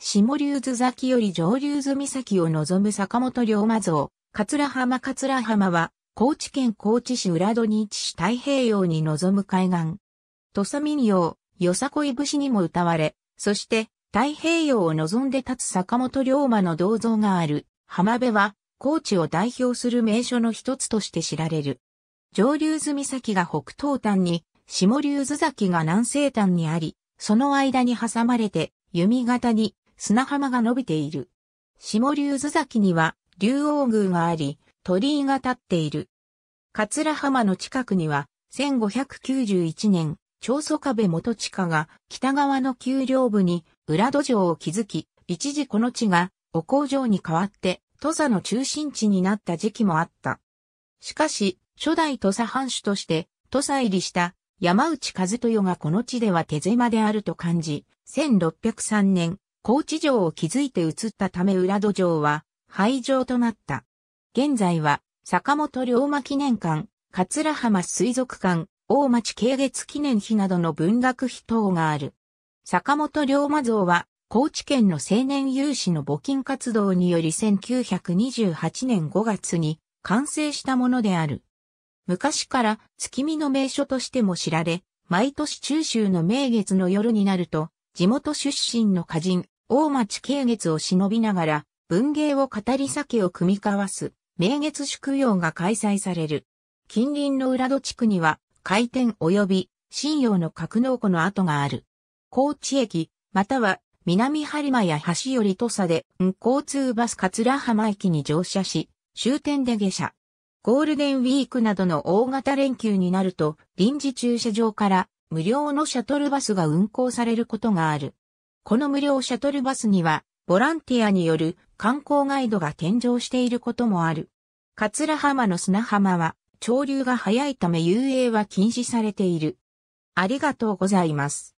下流津崎より上流津岬を望む坂本龍馬像、桂浜桂浜は、高知県高知市浦戸に位置し太平洋に望む海岸。土佐民謡、よさこい節にも歌われ、そして太平洋を望んで立つ坂本龍馬の銅像がある浜辺は、高知を代表する名所の一つとして知られる。上流津岬が北東端に、下流津崎が南西端にあり、その間に挟まれて、弓形に砂浜が伸びている。下竜津崎には竜王宮があり、鳥居が立っている。桂浜の近くには、1591年、長祖壁元地下が北側の丘陵部に裏土壌を築き、一時この地がお工場に変わって土佐の中心地になった時期もあった。しかし、初代土佐藩主として土佐入りした山内和豊がこの地では手狭であると感じ、1603年、高知城を築いて移ったため浦戸城は廃城となった。現在は坂本龍馬記念館、桂浜水族館、大町慶月記念碑などの文学碑等がある。坂本龍馬像は高知県の青年有志の募金活動により1928年5月に完成したものである。昔から月見の名所としても知られ、毎年中秋の名月の夜になると、地元出身の歌人、大町慶月を忍びながら、文芸を語り酒を組み交わす、明月宿用が開催される。近隣の浦戸地区には、開店及び、信用の格納庫の跡がある。高知駅、または、南張間や橋より土佐で、交通バス桂浜駅に乗車し、終点で下車。ゴールデンウィークなどの大型連休になると、臨時駐車場から無料のシャトルバスが運行されることがある。この無料シャトルバスには、ボランティアによる観光ガイドが添乗していることもある。桂浜の砂浜は、潮流が速いため遊泳は禁止されている。ありがとうございます。